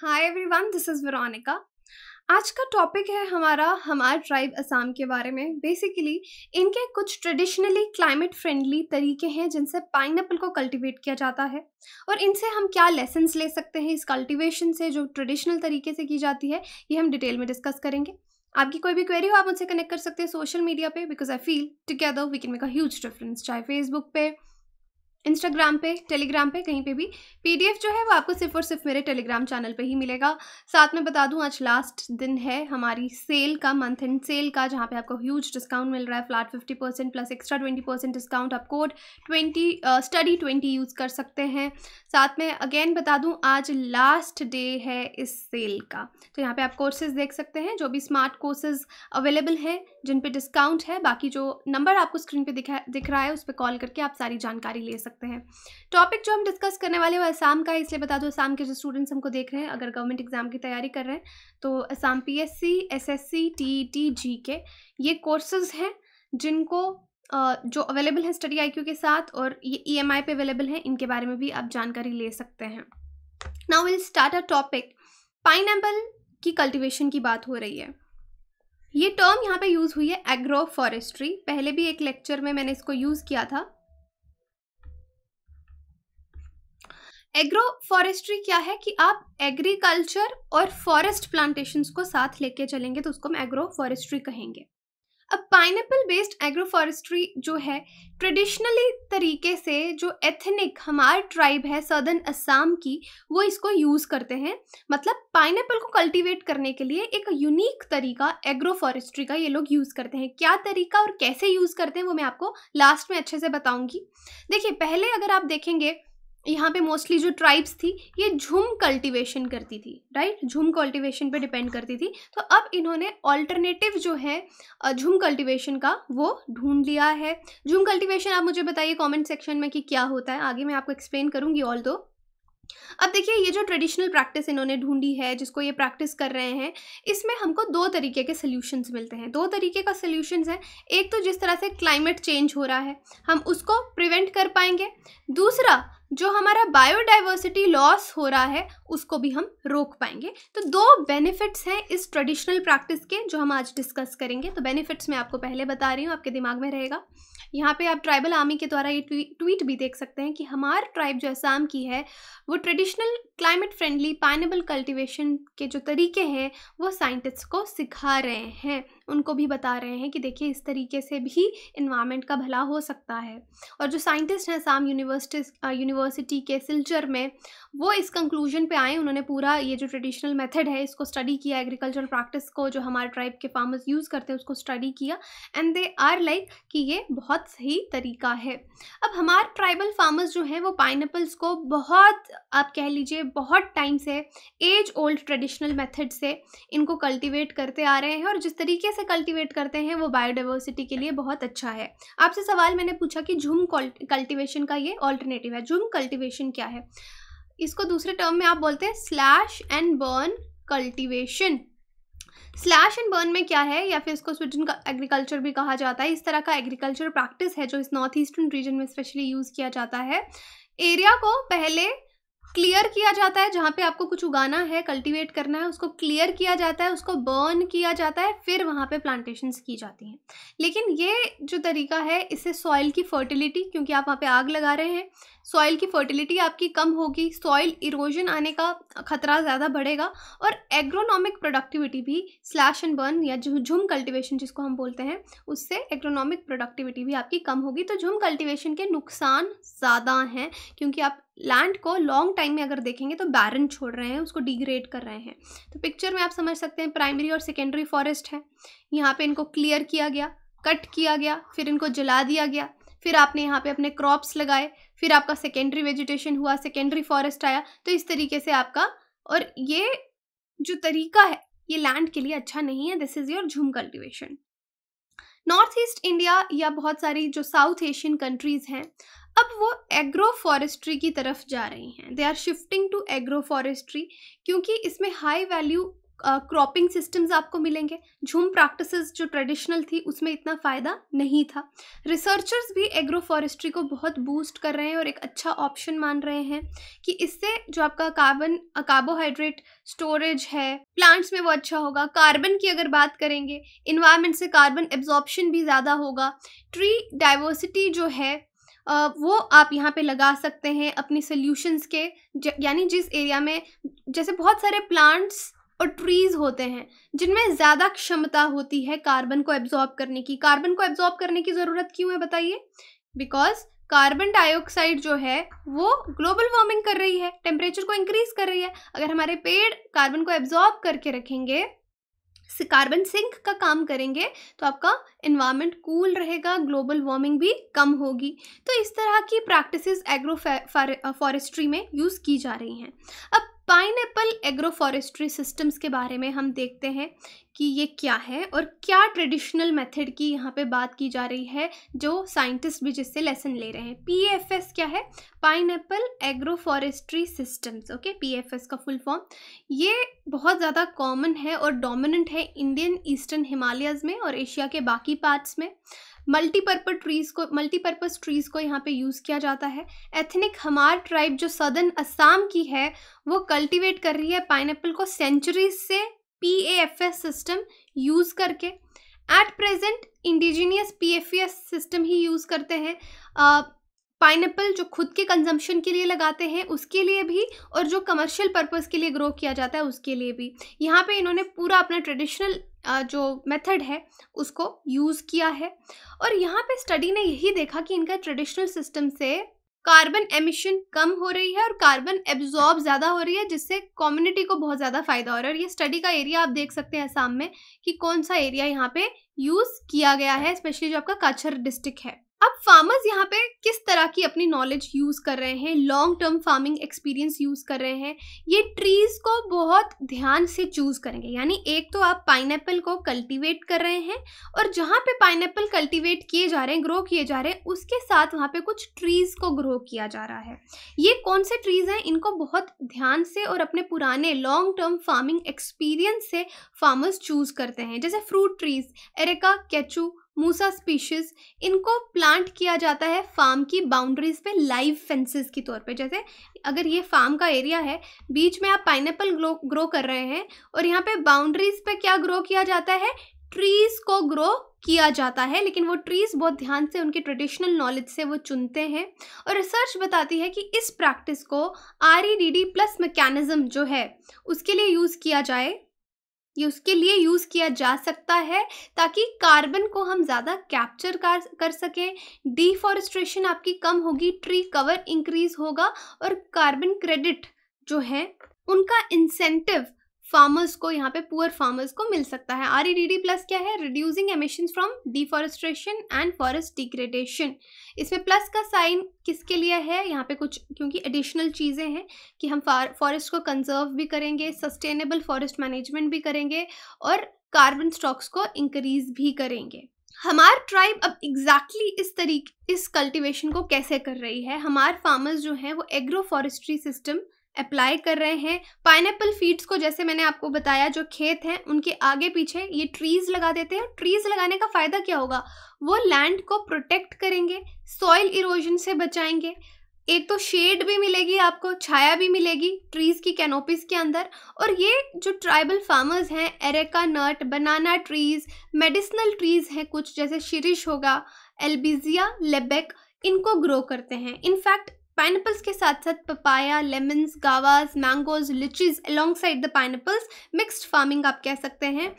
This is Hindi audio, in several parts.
hi everyone this is Varanika आज का टॉपिक है हमारा हमार ट्राइब असम के बारे में बेसिकली इनके कुछ ट्रेडिशनली क्लाइमेट फ्रेंडली तरीके हैं जिनसे पाइन को कल्टीवेट किया जाता है और इनसे हम क्या लेसन्स ले सकते हैं इस कल्टीवेशन से जो ट्रेडिशनल तरीके से की जाती है ये हम डिटेल में डिस्कस करेंगे आपकी कोई भी क्वेरी हो आप मुझसे कनेक्ट कर सकते हैं सोशल मीडिया पे because I feel together we can make a huge difference चाहे फेसबुक पे इंस्टाग्राम पे टेलीग्राम पे कहीं पे भी पीडीएफ जो है वो आपको सिर्फ और सिर्फ मेरे टेलीग्राम चैनल पे ही मिलेगा साथ में बता दूं आज लास्ट दिन है हमारी सेल का मंथ एंड सेल का जहाँ पे आपको ह्यूज डिस्काउंट मिल रहा है flat fifty percent plus extra twenty percent discount आप code twenty study twenty use कर सकते हैं साथ में अगेन बता दूँ आज लास्ट डे है इस सेल का तो यहाँ पर आप कोर्सेज देख सकते हैं जो भी स्मार्ट कोर्सेज अवेलेबल हैं जिन पे डिस्काउंट है बाकी जो नंबर आपको स्क्रीन पे दिखा दिख रहा है उस पर कॉल करके आप सारी जानकारी ले सकते हैं टॉपिक जो हम डिस्कस करने वाले वो असम का है इसलिए बता दो असम के जो स्टूडेंट्स हमको देख रहे हैं अगर गवर्नमेंट एग्जाम की तैयारी कर रहे हैं तो Assam P S C G के ये कोर्सेज हैं जिनको जो अवेलेबल है स्टडी आई के साथ और ये ई एम आई पे अवेलेबल है इनके बारे में भी आप जानकारी ले सकते हैं now will start a topic pine की कल्टिवेशन की बात हो रही है ये टर्म यहाँ पे यूज़ हुई है एग्रो फॉरेस्ट्री पहले भी एक लेक्चर में मैंने इसको यूज़ किया था एग्रो फॉरेस्ट्री क्या है कि आप एग्रीकल्चर और फॉरेस्ट प्लांटेशंस को साथ लेके चलेंगे तो उसको हम एग्रो फॉरेस्ट्री कहेंगे अब पाइनएप्पल बेस्ड एग्रोफॉरेस्ट्री जो है ट्रेडिशनली तरीके से जो एथनिक हमार ट्राइब है सदर्न असम की वो इसको यूज़ करते हैं मतलब पाइनएप्पल को कल्टीवेट करने के लिए एक यूनिक तरीका एग्रोफॉरेस्ट्री का ये लोग यूज़ करते हैं क्या तरीका और कैसे यूज़ करते हैं वो मैं आपको लास्ट में अच्छे से बताऊँगी देखिए पहले अगर आप देखेंगे यहाँ पे मोस्टली जो ट्राइब्स थी ये झुम कल्टीवेशन करती थी राइट झूम कल्टीवेशन पे डिपेंड करती थी तो अब इन्होंने ऑल्टरनेटिव जो है झूम कल्टीवेशन का वो ढूंढ लिया है झूम कल्टीवेशन आप मुझे बताइए कमेंट सेक्शन में कि क्या होता है आगे मैं आपको एक्सप्लेन करूँगी ऑल दो अब देखिए ये जो ट्रेडिशनल प्रैक्टिस इन्होंने ढूंढी है जिसको ये प्रैक्टिस कर रहे हैं इसमें हमको दो तरीके के सोल्यूशंस मिलते हैं दो तरीके का सोल्यूशंस है एक तो जिस तरह से क्लाइमेट चेंज हो रहा है हम उसको प्रिवेंट कर पाएंगे दूसरा जो हमारा बायोडाइवर्सिटी लॉस हो रहा है उसको भी हम रोक पाएंगे तो दो बेनिफिट्स हैं इस ट्रेडिशनल प्रैक्टिस के जो हम आज डिस्कस करेंगे तो बेनिफिट्स मैं आपको पहले बता रही हूँ आपके दिमाग में रहेगा यहाँ पे आप ट्राइबल आर्मी के द्वारा ये ट्वीट भी देख सकते हैं कि हमारे ट्राइब जो असम की है वो traditional climate friendly pineapple cultivation के जो तरीके हैं वो साइंटिस्ट को सिखा रहे हैं उनको भी बता रहे हैं कि देखिए इस तरीके से भी इन्वामेंट का भला हो सकता है और जो साइंटिस्ट हैं साम यूनिवर्सिटी यूनिवर्सिटी के सिल्चर में वो इस कंक्लूजन पे आए उन्होंने पूरा ये जो ट्रेडिशनल मेथड है इसको स्टडी किया एग्रीकल्चरल प्रैक्टिस को जो हमारे ट्राइब के फार्मर्स यूज़ करते हैं उसको स्टडी किया एंड दे आर लाइक कि ये बहुत सही तरीका है अब हमारे ट्राइबल फार्मर्स जो हैं वो पाइनएपल्स को बहुत आप कह लीजिए बहुत टाइम से एज ओल्ड ट्रेडिशनल मेथड से इनको कल्टीवेट करते आ रहे हैं और जिस तरीके से कल्टीवेट करते हैं वो बायोडाइवर्सिटी के लिए बहुत अच्छा है आपसे सवाल मैंने पूछा कि झूम कल्टिवेशन का ये ऑल्टरनेटिव है झूम कल्टिवेशन क्या है इसको दूसरे टर्म में आप बोलते हैं slash and burn cultivation slash and burn में क्या है या फिर इसको स्वीडन का एग्रीकल्चर भी कहा जाता है इस तरह का एग्रीकल्चर प्रैक्टिस है जो इस नॉर्थ ईस्टर्न रीजन में स्पेशली यूज़ किया जाता है एरिया को पहले क्लियर किया जाता है जहाँ पे आपको कुछ उगाना है कल्टीवेट करना है उसको क्लियर किया जाता है उसको बर्न किया जाता है फिर वहाँ पे प्लांटेशंस की जाती हैं लेकिन ये जो तरीका है इससे सॉइल की फर्टिलिटी क्योंकि आप वहाँ पे आग लगा रहे हैं सॉइल की फर्टिलिटी आपकी कम होगी सॉइल इरोजन आने का खतरा ज़्यादा बढ़ेगा और एग्रोनॉमिक प्रोडक्टिविटी भी स्लैश एंड बर्न या झुम कल्टिवेशन जिसको हम बोलते हैं उससे एग्रोनॉमिक प्रोडक्टिविटी भी आपकी कम होगी तो झुम कल्टिवेशन के नुकसान ज़्यादा हैं क्योंकि आप लैंड को लॉन्ग टाइम में अगर देखेंगे तो बैरन छोड़ रहे हैं उसको डिग्रेड कर रहे हैं तो पिक्चर में आप समझ सकते हैं प्राइमरी और सेकेंडरी फॉरेस्ट है यहाँ पे इनको क्लियर किया गया कट किया गया फिर इनको जला दिया गया फिर आपने यहाँ पे अपने क्रॉप्स लगाए फिर आपका सेकेंडरी वेजिटेशन हुआ सेकेंडरी फॉरेस्ट आया तो इस तरीके से आपका और ये जो तरीका है ये लैंड के लिए अच्छा नहीं है this is your jhum cultivation north east India या बहुत सारी जो साउथ एशियन कंट्रीज़ हैं अब वो एग्रो फॉरेस्ट्री की तरफ जा रही हैं they are shifting to agroforestry क्योंकि इसमें हाई वैल्यू क्रॉपिंग सिस्टम्स आपको मिलेंगे झूम प्रैक्टिसेस जो ट्रेडिशनल थी उसमें इतना फ़ायदा नहीं था रिसर्चर्स भी एग्रो फॉरेस्ट्री को बहुत बूस्ट कर रहे हैं और एक अच्छा ऑप्शन मान रहे हैं कि इससे जो आपका कार्बन कार्बोहाइड्रेट स्टोरेज है प्लांट्स में वो अच्छा होगा कार्बन की अगर बात करेंगे इन्वायरमेंट से कार्बन एब्जॉर्प्शन भी ज़्यादा होगा ट्री डाइवर्सिटी जो है वो आप यहाँ पे लगा सकते हैं अपनी सोल्यूशंस के यानी जिस एरिया में जैसे बहुत सारे प्लांट्स और ट्रीज होते हैं जिनमें ज़्यादा क्षमता होती है कार्बन को एब्जॉर्ब करने की कार्बन को एब्जॉर्ब करने की ज़रूरत क्यों है बताइए बिकॉज कार्बन डाइऑक्साइड जो है वो ग्लोबल वार्मिंग कर रही है टेम्परेचर को इंक्रीज कर रही है अगर हमारे पेड़ कार्बन को एब्जॉर्ब करके रखेंगे कार्बन सिंक का काम करेंगे तो आपका इन्वायरमेंट कूल रहेगा ग्लोबल वार्मिंग भी कम होगी तो इस तरह की प्रैक्टिसेस एग्रो फॉरेस्ट्री में यूज़ की जा रही हैं अब pineapple agroforestry systems के बारे में हम देखते हैं कि ये क्या है और क्या ट्रेडिशनल मेथड की यहाँ पे बात की जा रही है जो साइंटिस्ट भी जिससे लेसन ले रहे हैं पी क्या है pine agroforestry systems okay P का फुल फॉर्म ये बहुत ज़्यादा कॉमन है और डोमिनेंट है इंडियन ईस्टर्न हिमालयज़ में और एशिया के बाकी पार्ट्स में मल्टीपर्पज ट्रीज़ को मल्टीपर्पज़ ट्रीज़ को यहाँ पे यूज़ किया जाता है एथनिक हमार ट्राइब जो सदर्न असम की है वो कल्टीवेट कर रही है पाइनएप्पल को सेंचुरीज से P F S system use करके at present indigenous P F S system ही यूज़ करते हैं पाइनएप्पल जो खुद के कंजम्पशन के लिए लगाते हैं उसके लिए भी और जो कमर्शियल पर्पज़ के लिए ग्रो किया जाता है उसके लिए भी यहाँ पे इन्होंने पूरा अपना ट्रेडिशनल जो मेथड है उसको यूज़ किया है और यहाँ पे स्टडी ने यही देखा कि इनका ट्रेडिशनल सिस्टम से कार्बन एमिशन कम हो रही है और कार्बन एब्जॉर्ब ज़्यादा हो रही है जिससे कम्युनिटी को बहुत ज़्यादा फायदा हो रहा है और ये स्टडी का एरिया आप देख सकते हैं असम में कि कौन सा एरिया यहाँ पे यूज़ किया गया है स्पेशली जो आपका काछर डिस्ट्रिक्ट है अब फार्मर्स यहाँ पे किस तरह की अपनी नॉलेज यूज़ कर रहे हैं long term farming experience use कर रहे हैं ये ट्रीज़ को बहुत ध्यान से चूज़ करेंगे यानी एक तो आप पाइन को कल्टीवेट कर रहे हैं और जहाँ पे पाइन कल्टीवेट किए जा रहे हैं ग्रो किए जा रहे हैं उसके साथ वहाँ पे कुछ ट्रीज़ को ग्रो किया जा रहा है ये कौन से ट्रीज़ हैं इनको बहुत ध्यान से और अपने पुराने लॉन्ग टर्म फार्मिंग एक्सपीरियंस से फार्मर्स चूज़ करते हैं जैसे fruit trees areca catechu musa species इनको प्लांट किया जाता है फार्म की बाउंड्रीज पे लाइव फेंसेस के तौर पे जैसे अगर ये फार्म का एरिया है बीच में आप पाइन ग्रो ग्रो कर रहे हैं और यहाँ पे बाउंड्रीज पे क्या ग्रो किया जाता है ट्रीज़ को ग्रो किया जाता है लेकिन वो ट्रीज़ बहुत ध्यान से उनके ट्रेडिशनल नॉलेज से वो चुनते हैं और रिसर्च बताती है कि इस प्रैक्टिस को R E D D plus mechanism जो है उसके लिए यूज़ किया जाए ये उसके लिए यूज़ किया जा सकता है ताकि कार्बन को हम ज़्यादा कैप्चर कर कर सकें डिफॉरेस्ट्रेशन आपकी कम होगी ट्री कवर इंक्रीज होगा और कार्बन क्रेडिट जो है उनका इंसेंटिव फार्मर्स को यहाँ पे पुअर फार्मर्स को मिल सकता है R E D D plus क्या है reducing emission from deforestation and forest degradation इसमें प्लस का साइन किसके लिए है यहाँ पे कुछ क्योंकि एडिशनल चीज़ें हैं कि हम फॉरेस्ट को कंजर्व भी करेंगे सस्टेनेबल फॉरेस्ट मैनेजमेंट भी करेंगे और कार्बन स्टॉक्स को इंक्रीज भी करेंगे हमार ट्राइब अब एग्जैक्टली exactly इस तरीके इस कल्टीवेशन को कैसे कर रही है हमार फार्मर्स जो हैं वो एग्रो फॉरेस्ट्री सिस्टम अप्लाई कर रहे हैं पाइनएप्पल फीड्स को जैसे मैंने आपको बताया जो खेत हैं उनके आगे पीछे ये ट्रीज लगा देते हैं ट्रीज लगाने का फ़ायदा क्या होगा वो लैंड को प्रोटेक्ट करेंगे सॉइल इरोजन से बचाएंगे एक तो शेड भी मिलेगी आपको छाया भी मिलेगी ट्रीज़ की कैनोपिस के अंदर और ये जो ट्राइबल फार्मर्स हैं areca nut banana trees medicinal trees हैं कुछ जैसे शिरिश होगा एल्बिजिया लेबेक इनको ग्रो करते हैं इनफैक्ट पाइनएपल्स के साथ साथ papaya lemons guavas mangoes litchis alongside the pineapples mixed farming आप कह सकते हैं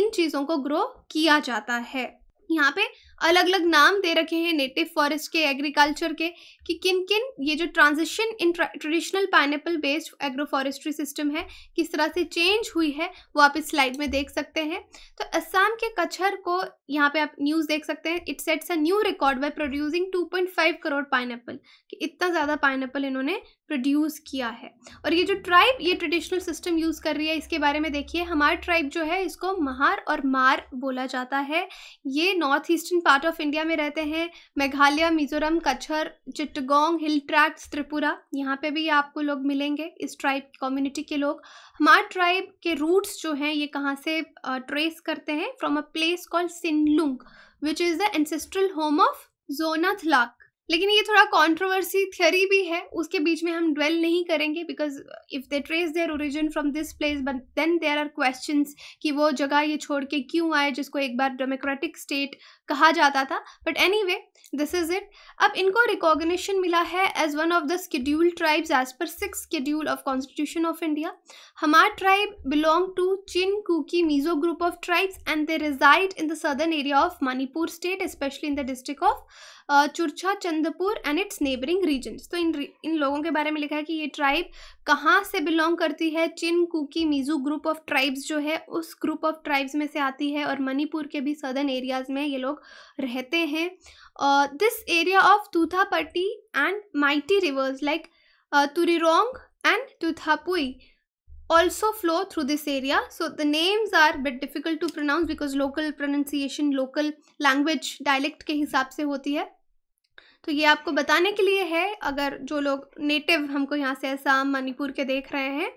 इन चीज़ों को ग्रो किया जाता है यहाँ पे अलग अलग नाम दे रखे हैं नेटिव फॉरेस्ट के एग्रीकल्चर के कि किन किन ये जो transition in traditional pineapple based agroforestry system है किस तरह से चेंज हुई है वो आप इस स्लाइड में देख सकते हैं तो असम के कच्छर को यहाँ पे आप न्यूज़ देख सकते हैं it sets a new record by producing 2.5 crore pine कि इतना ज़्यादा पाइन इन्होंने प्रोड्यूस किया है और ये जो ट्राइब ये ट्रेडिशनल सिस्टम यूज़ कर रही है इसके बारे में देखिए हमारे ट्राइब जो है इसको महार और मार बोला जाता है ये north eastern part of India में रहते हैं मेघालय मिजोरम कच्छर चिटगोंग हिल ट्रैक्स त्रिपुरा यहाँ पे भी आपको लोग मिलेंगे इस ट्राइब कम्युनिटी के लोग हमारे ट्राइब के रूट्स जो हैं ये कहाँ से ट्रेस करते हैं from a place called Sinlung which is the ancestral home of जोनाथलाक लेकिन ये थोड़ा कॉन्ट्रोवर्सी थियरी भी है उसके बीच में हम ड्वेल नहीं करेंगे because if they trace their origin from this place but then there are question कि वो जगह ये छोड़ के क्यों आए जिसको एक बार डेमोक्रेटिक स्टेट कहा जाता था but anyway this is it अब इनको रिकॉग्निशन मिला है as one of the scheduled tribes as per six schedule of constitution of India Hmar tribe belong to Chin Kuki Mizo group of tribes and they reside in the southern area of Manipur state specially in the district of Churachandpur and its neighbouring regions तो इन इन लोगों के बारे में लिखा है कि ये ट्राइब कहाँ से बिलोंग करती है Chin Kuki Mizo group of tribes जो है उस ग्रुप ऑफ ट्राइब्स में से आती है और मणिपुर के भी सदर्न एरियाज़ में ये लोग रहते हैं दिस एरिया ऑफ तूथापट्टी एंड माइटी रिवर्स लाइक तुरिरोंग एंड तुथापुई also flow through this area so the names are bit difficult to pronounce because local pronunciation local language dialect के हिसाब से होती है तो ये आपको बताने के लिए है अगर जो लोग नेटिव हमको यहाँ से असम मणिपुर के देख रहे हैं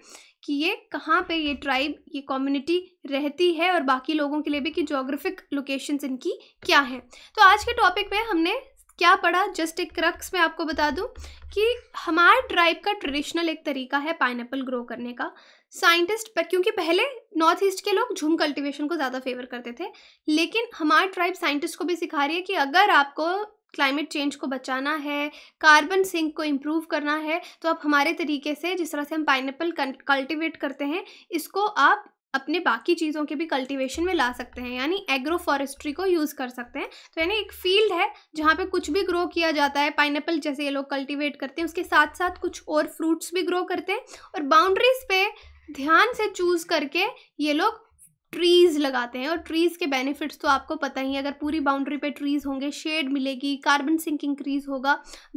कि ये कहाँ पे ये ट्राइब ये कम्युनिटी रहती है और बाकी लोगों के लिए भी कि जोग्राफिक लोकेशंस इनकी क्या हैं तो आज के टॉपिक में हमने क्या पड़ा जस्ट एक क्रक्स में आपको बता दूं कि हमारे ट्राइब का ट्रेडिशनल एक तरीका है पाइन ग्रो करने का साइंटिस्ट क्योंकि पहले नॉर्थ ईस्ट के लोग झूम कल्टीवेशन को ज़्यादा फेवर करते थे लेकिन हमारे ट्राइब साइंटिस्ट को भी सिखा रही है कि अगर आपको क्लाइमेट चेंज को बचाना है कार्बन सिंक को इम्प्रूव करना है तो आप हमारे तरीके से जिस तरह से हम पाइन कल्टिवेट करते हैं इसको आप अपने बाकी चीज़ों के भी कल्टीवेशन में ला सकते हैं यानी एग्रो फॉरेस्ट्री को यूज़ कर सकते हैं तो यानी एक फील्ड है जहाँ पे कुछ भी ग्रो किया जाता है पाइनएप्पल जैसे ये लोग कल्टीवेट करते हैं उसके साथ साथ कुछ और फ्रूट्स भी ग्रो करते हैं और बाउंड्रीज पे ध्यान से चूज़ करके ये लोग ट्रीज़ लगाते हैं और ट्रीज़ के बेनिफिट्स तो आपको पता ही है अगर पूरी बाउंड्री पे ट्रीज़ होंगे शेड मिलेगी कार्बन सिंक इंक्रीज होगा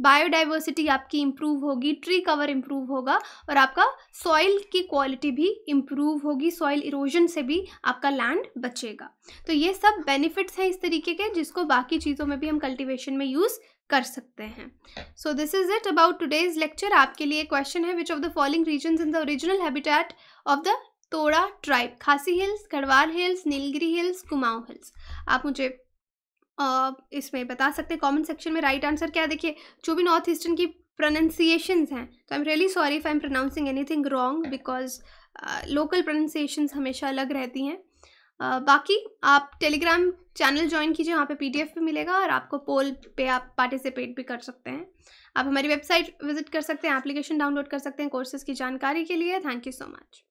बायोडाइवर्सिटी आपकी इम्प्रूव होगी ट्री कवर इम्प्रूव होगा और आपका सॉइल की क्वालिटी भी इम्प्रूव होगी सॉइल इरोजन से भी आपका लैंड बचेगा तो ये सब बेनिफिट्स हैं इस तरीके के जिसको बाकी चीज़ों में भी हम कल्टिवेशन में यूज़ कर सकते हैं so this is it about today's lecture आपके लिए क्वेश्चन है which of the following region in the original habitat of the Toda tribe Khasi hills Garhwal hills Nilgiri hills Kumaon hills आप मुझे आ, इसमें बता सकते हैं कमेंट सेक्शन में राइट आंसर क्या देखिए जो भी नॉर्थ ईस्टर्न की प्रोनाउंसिएशन हैं तो I am really sorry if I am pronouncing anything wrong because local pronunciation हमेशा अलग रहती हैं uh, बाकी आप टेलीग्राम चैनल ज्वाइन कीजिए वहाँ पे पीडीएफ भी मिलेगा और आपको पोल पे आप पार्टिसिपेट भी कर सकते हैं आप हमारी वेबसाइट विजिट कर सकते हैं एप्लीकेशन डाउनलोड कर सकते हैं कोर्सेज़ की जानकारी के लिए थैंक यू सो मच